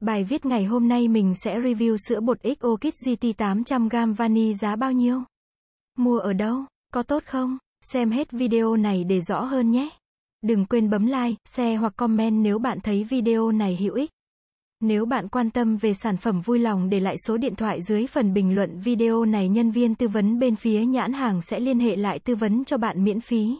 Bài viết ngày hôm nay mình sẽ review sữa bột XO Kids GT 800g vani giá bao nhiêu? Mua ở đâu? Có tốt không? Xem hết video này để rõ hơn nhé. Đừng quên bấm like, share hoặc comment nếu bạn thấy video này hữu ích. Nếu bạn quan tâm về sản phẩm vui lòng để lại số điện thoại dưới phần bình luận video này nhân viên tư vấn bên phía nhãn hàng sẽ liên hệ lại tư vấn cho bạn miễn phí.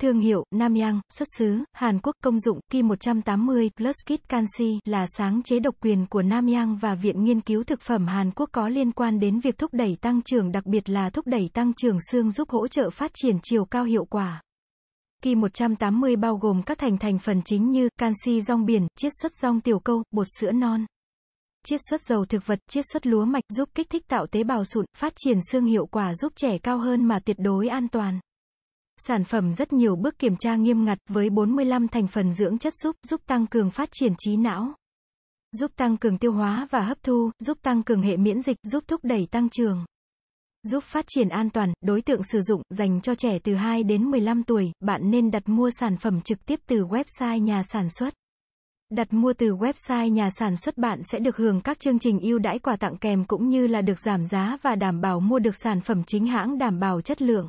Thương hiệu, Nam Yang, xuất xứ, Hàn Quốc, công dụng, Ki 180, Plus Kit Canxi, là sáng chế độc quyền của Nam Yang và Viện Nghiên cứu Thực phẩm Hàn Quốc có liên quan đến việc thúc đẩy tăng trưởng đặc biệt là thúc đẩy tăng trưởng xương giúp hỗ trợ phát triển chiều cao hiệu quả. Ki 180 bao gồm các thành thành phần chính như canxi rong biển, chiết xuất rong tiểu câu, bột sữa non. Chiết xuất dầu thực vật, chiết xuất lúa mạch giúp kích thích tạo tế bào sụn, phát triển xương hiệu quả giúp trẻ cao hơn mà tuyệt đối an toàn. Sản phẩm rất nhiều bước kiểm tra nghiêm ngặt với 45 thành phần dưỡng chất giúp, giúp tăng cường phát triển trí não, giúp tăng cường tiêu hóa và hấp thu, giúp tăng cường hệ miễn dịch, giúp thúc đẩy tăng trưởng. Giúp phát triển an toàn, đối tượng sử dụng dành cho trẻ từ 2 đến 15 tuổi, bạn nên đặt mua sản phẩm trực tiếp từ website nhà sản xuất. Đặt mua từ website nhà sản xuất bạn sẽ được hưởng các chương trình ưu đãi quà tặng kèm cũng như là được giảm giá và đảm bảo mua được sản phẩm chính hãng đảm bảo chất lượng.